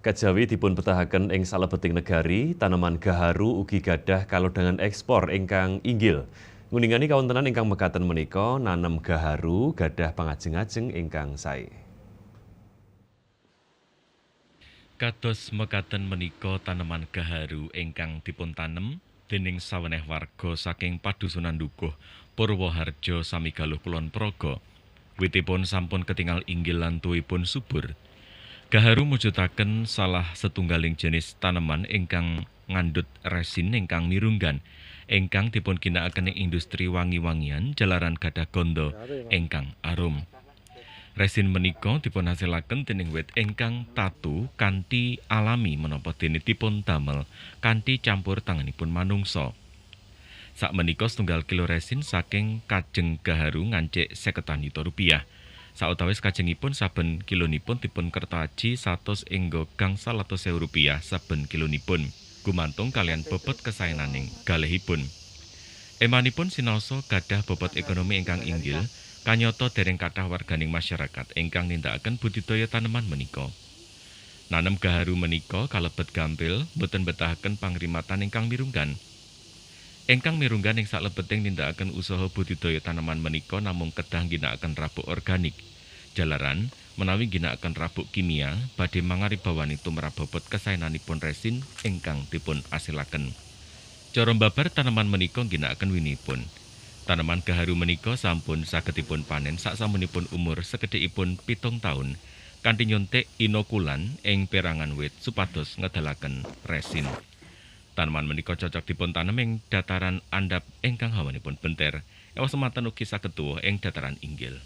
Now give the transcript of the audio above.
Kejawi dipun petahaken ing salebeting negari, tanaman gaharu ugi gadah kalodangan ekspor ingkang inggil. Nguningani kawontenan ingkang mekaten menika nanem gaharu gadah pangajeng-ajeng ingkang sae. Kados mekaten menika tanaman gaharu ingkang dipun tanem dening saweneh warga saking padusunan Dukuh, Purwoharjo sami galuh kulon Progo. Witipun sampun ketingal inggil lan pun subur. Gaharu mujutaken salah setunggaling jenis tanaman ingkang ngandut resin ingkang mirunggan ingkang dipun ginakaken industri wangi-wangian jalaran gadah gondo ingkang arum. Resin menika dipun hasilaken dening wit ingkang tatu kanthi alami menapa dene dipun damel kanthi campur tanganipun manungsa. Sak menika setunggal kilo resin saking kajeng gaharu ngancik seketan yuta rupiah. sautawis kajengipun saben kilonipun dipun kertaji satus inggo gangsal atus rupiah saben kilonipun gumantung kalian bebet kesainaning galehipun emanipun sinoso gadah bobot ekonomi ingkang inggil kanyoto dereng kathah warganing masyarakat ingkang nindakaken budidaya taneman menika Nanam gaharu menika kalebet gampil boten betahaken pangrimatan ingkang mirunggan Engkang mirunggan yang sak lepeting usaha budidaya tanaman menika namung kedah gina rabuk organik. Jalaran, menawi gina rabuk kimia, badai mangari bawani tumrah bobot resin engkang dipun asilaken. Coro babar tanaman menika gina winipun. Tanaman gaharu menika sampun sagetipun panen sak samunipun umur sekedipun pitung tahun, kanti nyuntik inokulan eng perangan wit supados ngedalaken resin. Tanaman menika cocok dipun tanem ing dataran andhap ingkang hawanipun benter. Ewa semanten ugi saged tuwuh ing dataran inggil.